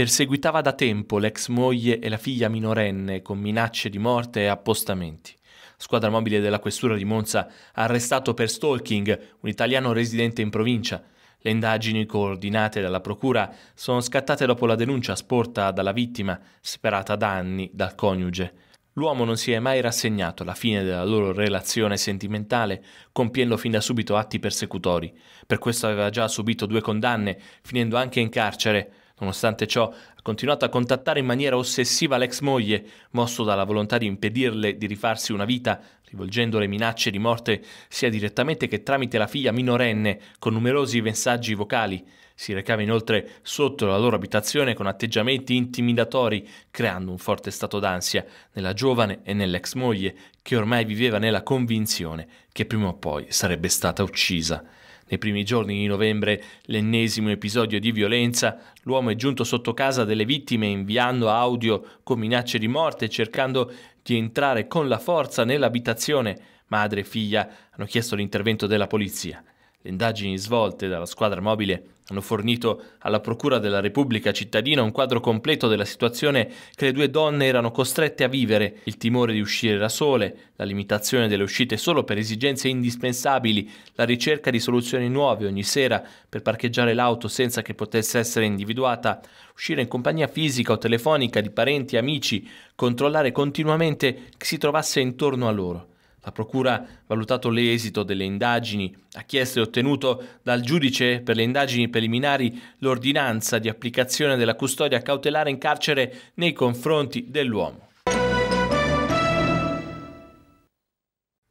Perseguitava da tempo l'ex moglie e la figlia minorenne con minacce di morte e appostamenti. Squadra mobile della questura di Monza ha arrestato per stalking un italiano residente in provincia. Le indagini coordinate dalla procura sono scattate dopo la denuncia sporta dalla vittima, sperata da anni dal coniuge. L'uomo non si è mai rassegnato alla fine della loro relazione sentimentale, compiendo fin da subito atti persecutori. Per questo aveva già subito due condanne, finendo anche in carcere Nonostante ciò, ha continuato a contattare in maniera ossessiva l'ex moglie, mosso dalla volontà di impedirle di rifarsi una vita, rivolgendole minacce di morte sia direttamente che tramite la figlia minorenne, con numerosi messaggi vocali. Si recava inoltre sotto la loro abitazione con atteggiamenti intimidatori, creando un forte stato d'ansia nella giovane e nell'ex moglie, che ormai viveva nella convinzione che prima o poi sarebbe stata uccisa. Nei primi giorni di novembre, l'ennesimo episodio di violenza, l'uomo è giunto sotto casa delle vittime inviando audio con minacce di morte e cercando di entrare con la forza nell'abitazione. Madre e figlia hanno chiesto l'intervento della polizia. Le indagini svolte dalla squadra mobile hanno fornito alla Procura della Repubblica cittadina un quadro completo della situazione che le due donne erano costrette a vivere, il timore di uscire da sole, la limitazione delle uscite solo per esigenze indispensabili, la ricerca di soluzioni nuove ogni sera per parcheggiare l'auto senza che potesse essere individuata, uscire in compagnia fisica o telefonica di parenti e amici, controllare continuamente chi si trovasse intorno a loro. La Procura, valutato l'esito delle indagini, ha chiesto e ottenuto dal giudice per le indagini preliminari l'ordinanza di applicazione della custodia cautelare in carcere nei confronti dell'uomo.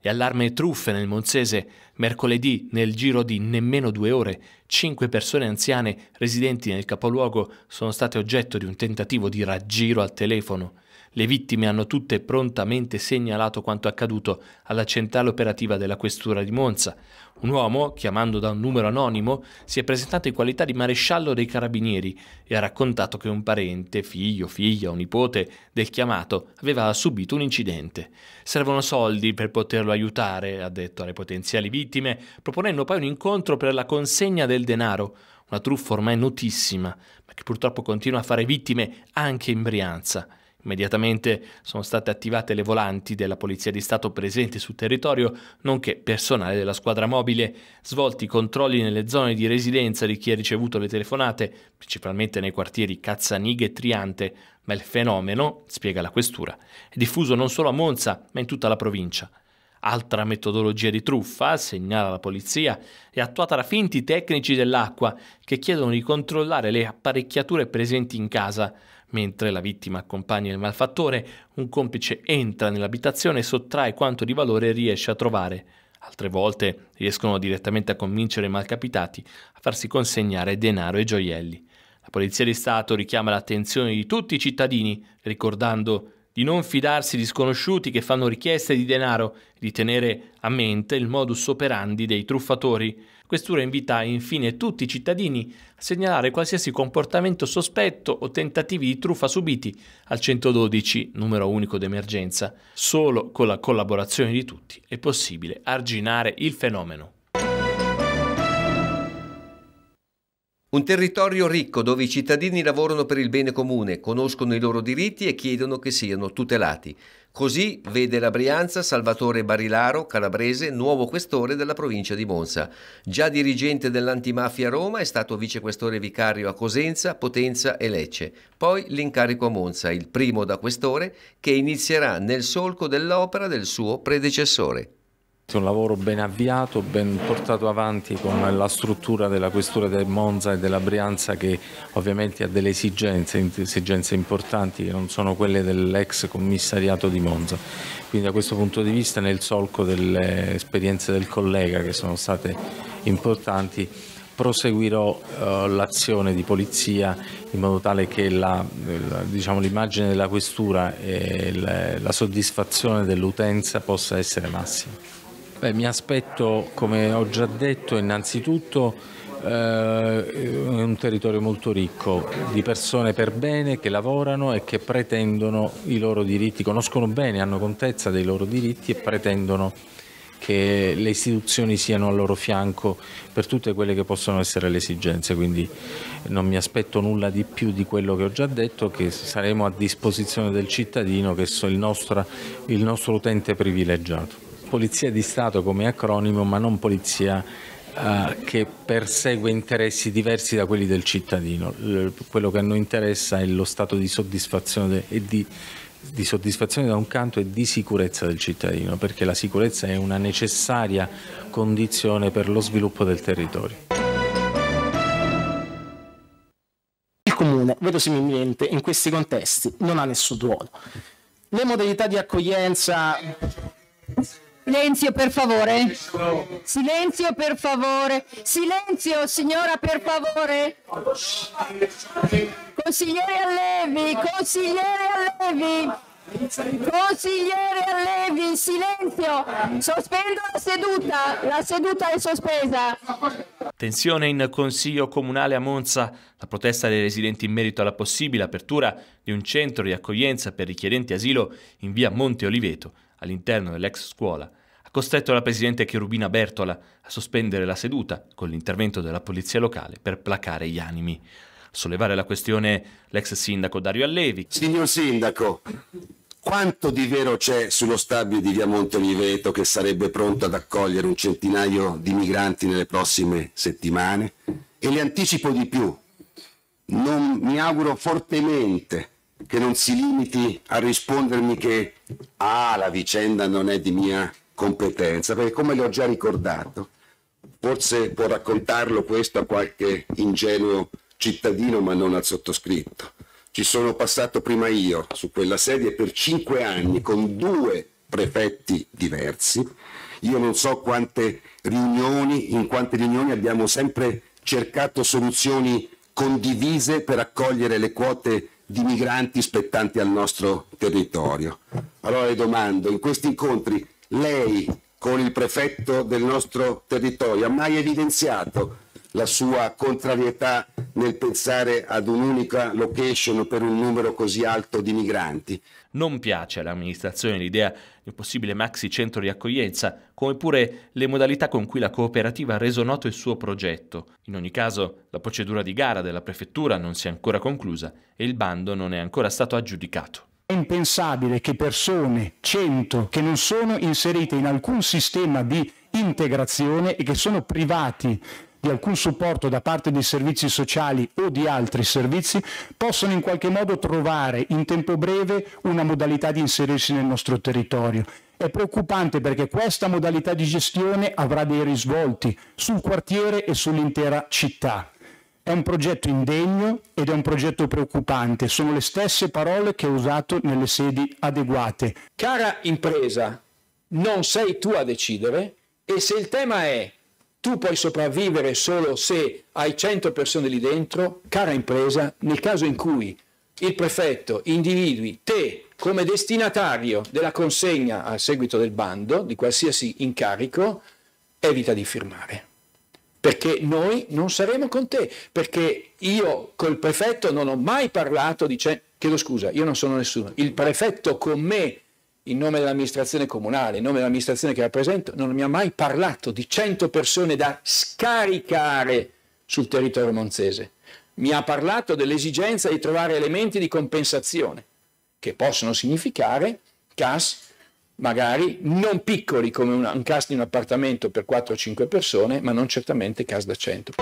E allarme e truffe nel Monzese. Mercoledì, nel giro di nemmeno due ore, cinque persone anziane residenti nel capoluogo sono state oggetto di un tentativo di raggiro al telefono. Le vittime hanno tutte prontamente segnalato quanto accaduto alla centrale operativa della questura di Monza. Un uomo, chiamando da un numero anonimo, si è presentato in qualità di maresciallo dei carabinieri e ha raccontato che un parente, figlio, figlia o nipote del chiamato aveva subito un incidente. Servono soldi per poterlo aiutare, ha detto alle potenziali vittime, proponendo poi un incontro per la consegna del denaro una truffa ormai notissima, ma che purtroppo continua a fare vittime anche in Brianza. Immediatamente sono state attivate le volanti della Polizia di Stato presenti sul territorio, nonché personale della squadra mobile, svolti i controlli nelle zone di residenza di chi ha ricevuto le telefonate, principalmente nei quartieri Cazzanighe e Triante, ma il fenomeno, spiega la questura, è diffuso non solo a Monza, ma in tutta la provincia. Altra metodologia di truffa, segnala la polizia, è attuata da finti tecnici dell'acqua che chiedono di controllare le apparecchiature presenti in casa, Mentre la vittima accompagna il malfattore, un complice entra nell'abitazione e sottrae quanto di valore riesce a trovare. Altre volte riescono direttamente a convincere i malcapitati a farsi consegnare denaro e gioielli. La Polizia di Stato richiama l'attenzione di tutti i cittadini, ricordando di non fidarsi di sconosciuti che fanno richieste di denaro e di tenere a mente il modus operandi dei truffatori. Questura invita infine tutti i cittadini a segnalare qualsiasi comportamento sospetto o tentativi di truffa subiti al 112, numero unico d'emergenza. Solo con la collaborazione di tutti è possibile arginare il fenomeno. Un territorio ricco dove i cittadini lavorano per il bene comune, conoscono i loro diritti e chiedono che siano tutelati. Così vede la Brianza Salvatore Barilaro, calabrese, nuovo questore della provincia di Monza. Già dirigente dell'antimafia Roma, è stato vicequestore vicario a Cosenza, Potenza e Lecce. Poi l'incarico a Monza, il primo da questore, che inizierà nel solco dell'opera del suo predecessore. È un lavoro ben avviato, ben portato avanti con la struttura della questura del Monza e della Brianza che ovviamente ha delle esigenze, esigenze importanti che non sono quelle dell'ex commissariato di Monza. Quindi da questo punto di vista nel solco delle esperienze del collega che sono state importanti proseguirò eh, l'azione di polizia in modo tale che diciamo, l'immagine diciamo, della questura e la, la soddisfazione dell'utenza possa essere massima. Beh, mi aspetto, come ho già detto, innanzitutto eh, un territorio molto ricco di persone per bene che lavorano e che pretendono i loro diritti, conoscono bene, hanno contezza dei loro diritti e pretendono che le istituzioni siano al loro fianco per tutte quelle che possono essere le esigenze, quindi non mi aspetto nulla di più di quello che ho già detto, che saremo a disposizione del cittadino che è il il nostro utente privilegiato. Polizia di Stato come acronimo, ma non polizia eh, che persegue interessi diversi da quelli del cittadino. L quello che a noi interessa è lo stato di soddisfazione e di di soddisfazione da un canto e di sicurezza del cittadino, perché la sicurezza è una necessaria condizione per lo sviluppo del territorio. Il Comune, verosimilmente, in questi contesti non ha nessun ruolo. Le modalità di accoglienza Silenzio per favore. Silenzio per favore. Silenzio signora per favore. Consigliere Allevi, consigliere Allevi. Consigliere Allevi, silenzio! Sospendo la seduta, la seduta è sospesa. Tensione in Consiglio Comunale a Monza. La protesta dei residenti in merito alla possibile apertura di un centro di accoglienza per richiedenti asilo in via Monte Oliveto, all'interno dell'ex scuola ha costretto la presidente Cherubina Bertola a sospendere la seduta con l'intervento della polizia locale per placare gli animi. sollevare la questione l'ex sindaco Dario Allevi. Signor sindaco, quanto di vero c'è sullo stabile di Via Monteliveto che sarebbe pronto ad accogliere un centinaio di migranti nelle prossime settimane? E le anticipo di più, non mi auguro fortemente che non si limiti a rispondermi che ah, la vicenda non è di mia competenza, perché come le ho già ricordato, forse può raccontarlo questo a qualche ingenuo cittadino ma non al sottoscritto. Ci sono passato prima io su quella sedia per cinque anni con due prefetti diversi. Io non so quante riunioni, in quante riunioni abbiamo sempre cercato soluzioni condivise per accogliere le quote di migranti spettanti al nostro territorio. Allora le domando, in questi incontri lei con il prefetto del nostro territorio ha mai evidenziato la sua contrarietà nel pensare ad un'unica location per un numero così alto di migranti. Non piace all'amministrazione l'idea di un possibile maxi centro di accoglienza, come pure le modalità con cui la cooperativa ha reso noto il suo progetto. In ogni caso, la procedura di gara della prefettura non si è ancora conclusa e il bando non è ancora stato aggiudicato. È impensabile che persone, 100, che non sono inserite in alcun sistema di integrazione e che sono privati di alcun supporto da parte dei servizi sociali o di altri servizi, possano in qualche modo trovare in tempo breve una modalità di inserirsi nel nostro territorio. È preoccupante perché questa modalità di gestione avrà dei risvolti sul quartiere e sull'intera città. È un progetto indegno ed è un progetto preoccupante. Sono le stesse parole che ho usato nelle sedi adeguate. Cara impresa, non sei tu a decidere e se il tema è tu puoi sopravvivere solo se hai 100 persone lì dentro, cara impresa, nel caso in cui il prefetto individui te come destinatario della consegna a seguito del bando di qualsiasi incarico, evita di firmare perché noi non saremo con te, perché io col prefetto non ho mai parlato dicendo, chiedo scusa, io non sono nessuno, il prefetto con me in nome dell'amministrazione comunale, in nome dell'amministrazione che rappresento, non mi ha mai parlato di 100 persone da scaricare sul territorio monzese. Mi ha parlato dell'esigenza di trovare elementi di compensazione, che possono significare CAS magari non piccoli come un, un cast di un appartamento per 4 o 5 persone, ma non certamente cast da 100.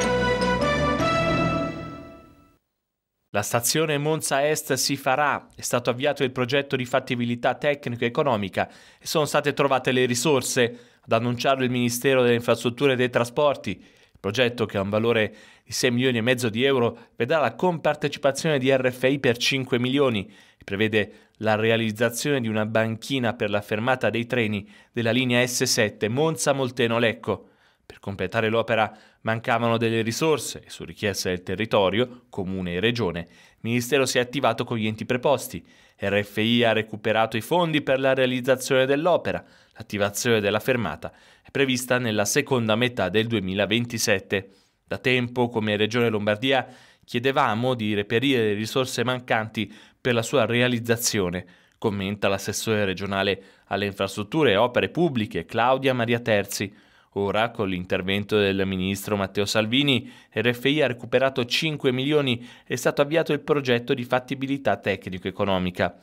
La stazione Monza Est si farà, è stato avviato il progetto di fattibilità tecnico-economica e sono state trovate le risorse, ad annunciarlo il Ministero delle Infrastrutture e dei Trasporti. Il progetto, che ha un valore di 6 milioni e mezzo di euro, vedrà la compartecipazione di RFI per 5 milioni Prevede la realizzazione di una banchina per la fermata dei treni della linea S7 Monza-Molteno-Lecco. Per completare l'opera mancavano delle risorse e su richiesta del territorio, comune e regione, il Ministero si è attivato con gli enti preposti. RFI ha recuperato i fondi per la realizzazione dell'opera. L'attivazione della fermata è prevista nella seconda metà del 2027. Da tempo, come Regione Lombardia, Chiedevamo di reperire le risorse mancanti per la sua realizzazione, commenta l'assessore regionale alle infrastrutture e opere pubbliche Claudia Maria Terzi. Ora, con l'intervento del ministro Matteo Salvini, RFI ha recuperato 5 milioni e è stato avviato il progetto di fattibilità tecnico-economica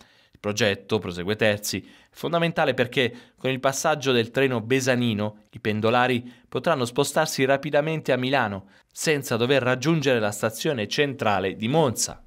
progetto, prosegue Terzi, fondamentale perché con il passaggio del treno Besanino i pendolari potranno spostarsi rapidamente a Milano senza dover raggiungere la stazione centrale di Monza.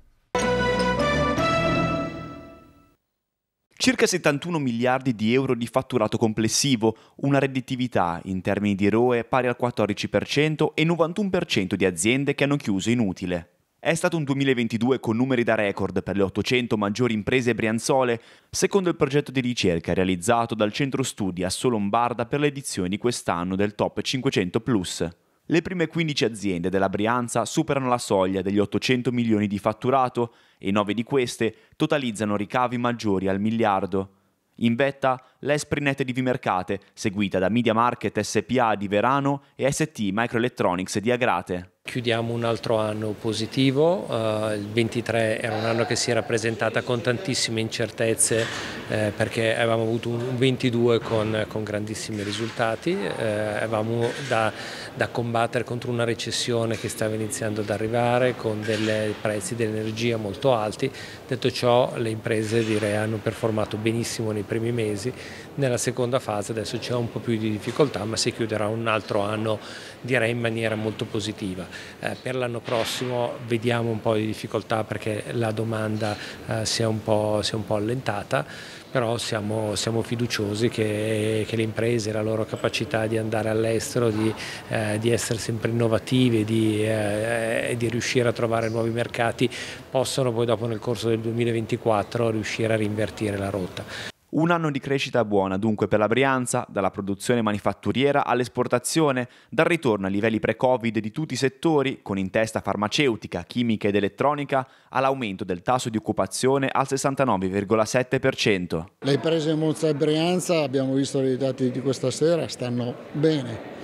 Circa 71 miliardi di euro di fatturato complessivo, una redditività in termini di ROE pari al 14% e 91% di aziende che hanno chiuso inutile. È stato un 2022 con numeri da record per le 800 maggiori imprese brianzole, secondo il progetto di ricerca realizzato dal Centro Studi Asso Lombarda per le edizioni di quest'anno del Top 500 Plus. Le prime 15 aziende della Brianza superano la soglia degli 800 milioni di fatturato e 9 di queste totalizzano ricavi maggiori al miliardo. In vetta l'Esprinet di Vimercate, seguita da Media Market SPA di Verano e ST Microelectronics di Agrate chiudiamo un altro anno positivo, uh, il 23 era un anno che si era presentata con tantissime incertezze eh, perché avevamo avuto un 22 con, con grandissimi risultati, eh, avevamo da, da, combattere contro una recessione che stava iniziando ad arrivare con dei prezzi dell'energia molto alti, Detto ciò le imprese direi, hanno performato benissimo nei primi mesi, nella seconda fase adesso c'è un po' più di difficoltà ma si chiuderà un altro anno direi in maniera molto positiva. Eh, per l'anno prossimo vediamo un po' di difficoltà perché la domanda eh, si, è un po', si è un po' allentata, però siamo, siamo fiduciosi che, che, le imprese, la loro capacità di andare all'estero, di, eh, di, essere sempre innovative, di, eh, di riuscire a trovare nuovi mercati, possono poi dopo nel corso del del 2024 riuscire a rinvertire la rotta. Un anno di crescita buona dunque per la Brianza, dalla produzione manifatturiera all'esportazione, dal ritorno ai livelli pre-Covid di tutti i settori, con in testa farmaceutica, chimica ed elettronica, all'aumento del tasso di occupazione al 69,7%. Le imprese Monza e Brianza, abbiamo visto i dati di questa sera, stanno bene.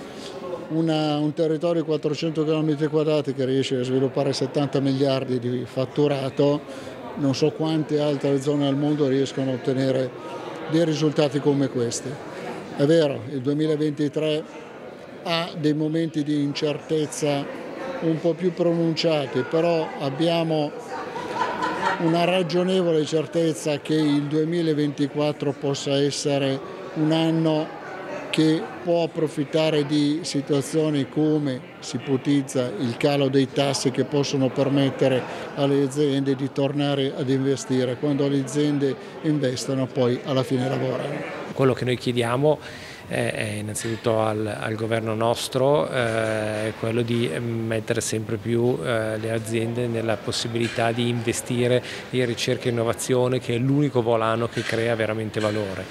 Una, un territorio di 400 km 2 che riesce a sviluppare 70 miliardi di fatturato non so quante altre zone al mondo riescono a ottenere dei risultati come questi. È vero, il 2023 ha dei momenti di incertezza un po' più pronunciati, però abbiamo una ragionevole certezza che il 2024 possa essere un anno che può approfittare di situazioni come si ipotizza il calo dei tassi che possono permettere alle aziende di tornare ad investire quando le aziende investono poi alla fine lavorano. Quello che noi chiediamo eh, è innanzitutto al, al governo nostro eh, è quello di mettere sempre più eh, le aziende nella possibilità di investire in ricerca e innovazione che è l'unico volano che crea veramente valore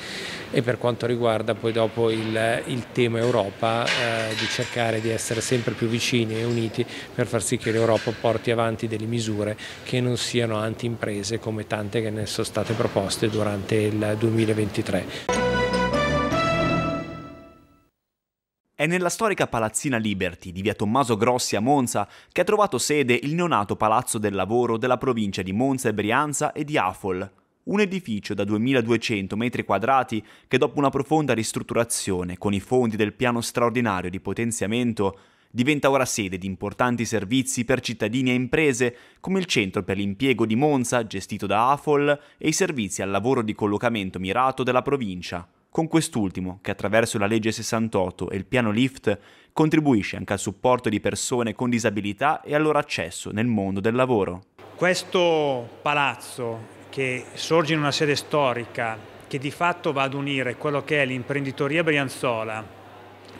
e per quanto riguarda poi dopo il, il tema Europa eh, di cercare di essere sempre più vicini e uniti per far sì che l'Europa porti avanti delle misure che non siano anti-imprese come tante che ne sono state proposte durante il 2023. È nella storica palazzina Liberty di via Tommaso Grossi a Monza che ha trovato sede il neonato Palazzo del Lavoro della provincia di Monza e Brianza e di Afol, un edificio da 2200 metri quadrati che dopo una profonda ristrutturazione con i fondi del piano straordinario di potenziamento diventa ora sede di importanti servizi per cittadini e imprese come il centro per l'impiego di Monza gestito da AFOL e i servizi al lavoro di collocamento mirato della provincia, con quest'ultimo che attraverso la legge 68 e il piano LIFT contribuisce anche al supporto di persone con disabilità e al loro accesso nel mondo del lavoro. Questo palazzo che sorge in una sede storica che di fatto va ad unire quello che è l'imprenditoria brianzola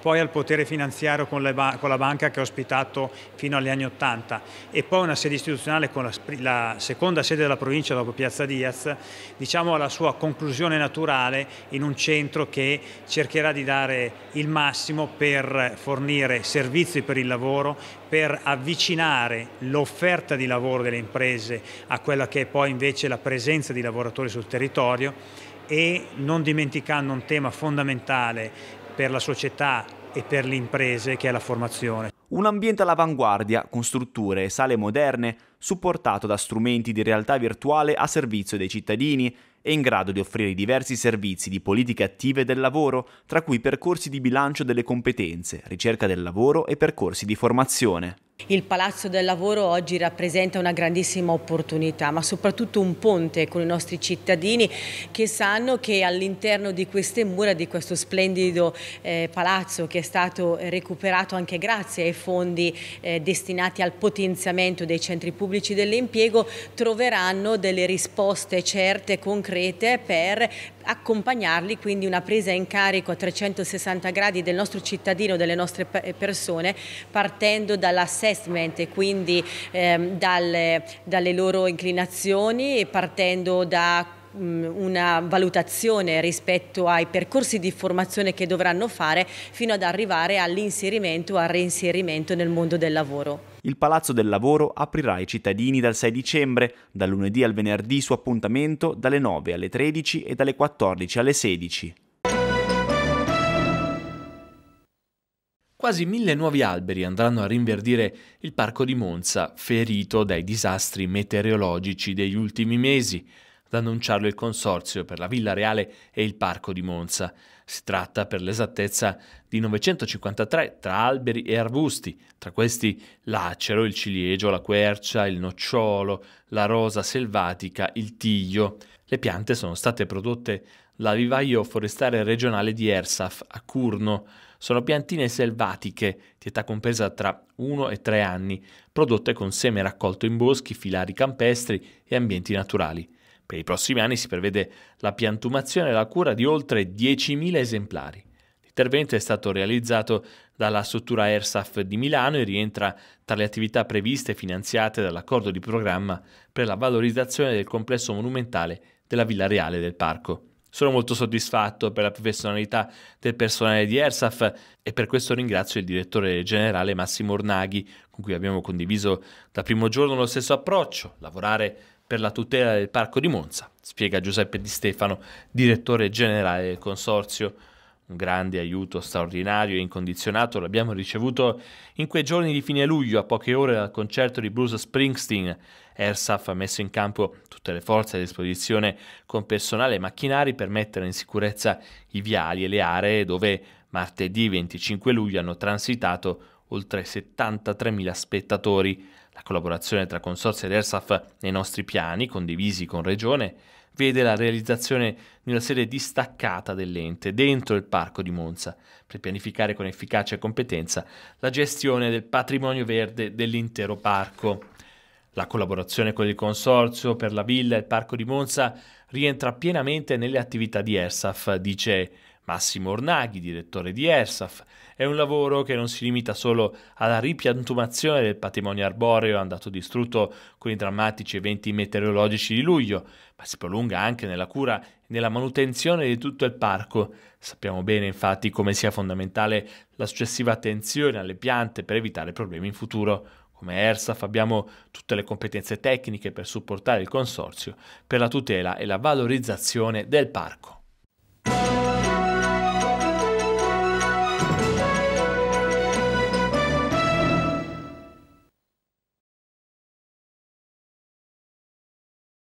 poi al potere finanziario con, con la banca che ha ospitato fino agli anni Ottanta e poi una sede istituzionale con la, la seconda sede della provincia dopo Piazza Diaz, diciamo alla sua conclusione naturale in un centro che cercherà di dare il massimo per fornire servizi per il lavoro, per avvicinare l'offerta di lavoro delle imprese a quella che è poi invece la presenza di lavoratori sul territorio e non dimenticando un tema fondamentale per la società e per le imprese che è la formazione. Un ambiente all'avanguardia, con strutture e sale moderne, supportato da strumenti di realtà virtuale a servizio dei cittadini e in grado di offrire diversi servizi di politiche attive del lavoro, tra cui percorsi di bilancio delle competenze, ricerca del lavoro e percorsi di formazione. Il Palazzo del Lavoro oggi rappresenta una grandissima opportunità, ma soprattutto un ponte con i nostri cittadini che sanno che all'interno di queste mura, di questo splendido eh, palazzo che è stato recuperato anche grazie ai fondi eh, destinati al potenziamento dei centri pubblici dell'impiego, troveranno delle risposte certe, concrete per accompagnarli, quindi una presa in carico a 360 gradi del nostro cittadino, delle nostre persone, partendo dalla assessment e quindi ehm, dalle, dalle loro inclinazioni partendo da una valutazione rispetto ai percorsi di formazione che dovranno fare fino ad arrivare all'inserimento o al reinserimento nel mondo del lavoro. Il Palazzo del Lavoro aprirà ai cittadini dal 6 dicembre, dal lunedì al venerdì su appuntamento dalle 9 alle 13 e dalle 14 alle 16. Quasi mille nuovi alberi andranno a rinverdire il parco di Monza, ferito dai disastri meteorologici degli ultimi mesi, ad annunciarlo il Consorzio per la Villa Reale e il Parco di Monza. Si tratta per l'esattezza di 953 tra alberi e arbusti, tra questi l'acero, il ciliegio, la quercia, il nocciolo, la rosa selvatica, il tiglio. Le piante sono state prodotte dal vivaio forestale regionale di Ersaf a Curno, sono piantine selvatiche di età compresa tra 1 e 3 anni, prodotte con seme raccolto in boschi, filari campestri e ambienti naturali. Per i prossimi anni si prevede la piantumazione e la cura di oltre 10.000 esemplari. L'intervento è stato realizzato dalla struttura ERSAF di Milano e rientra tra le attività previste e finanziate dall'accordo di programma per la valorizzazione del complesso monumentale della Villa Reale del Parco. Sono molto soddisfatto per la professionalità del personale di ERSAF e per questo ringrazio il direttore generale Massimo Ornaghi, con cui abbiamo condiviso da primo giorno lo stesso approccio, lavorare per la tutela del parco di Monza, spiega Giuseppe Di Stefano, direttore generale del consorzio. Un grande aiuto straordinario e incondizionato l'abbiamo ricevuto in quei giorni di fine luglio, a poche ore dal concerto di Bruce Springsteen, Airsaf ha messo in campo tutte le forze a disposizione con personale e macchinari per mettere in sicurezza i viali e le aree dove martedì 25 luglio hanno transitato oltre 73.000 spettatori. La collaborazione tra Consorzio ed Airsaf nei nostri piani, condivisi con Regione, vede la realizzazione di una sede distaccata dell'ente dentro il parco di Monza per pianificare con efficacia e competenza la gestione del patrimonio verde dell'intero parco. La collaborazione con il Consorzio per la Villa e il Parco di Monza rientra pienamente nelle attività di ERSAF, dice Massimo Ornaghi, direttore di ERSAF. È un lavoro che non si limita solo alla ripiantumazione del patrimonio arboreo andato distrutto con i drammatici eventi meteorologici di luglio, ma si prolunga anche nella cura e nella manutenzione di tutto il parco. Sappiamo bene infatti come sia fondamentale la successiva attenzione alle piante per evitare problemi in futuro. Come ERSAF abbiamo tutte le competenze tecniche per supportare il Consorzio per la tutela e la valorizzazione del parco.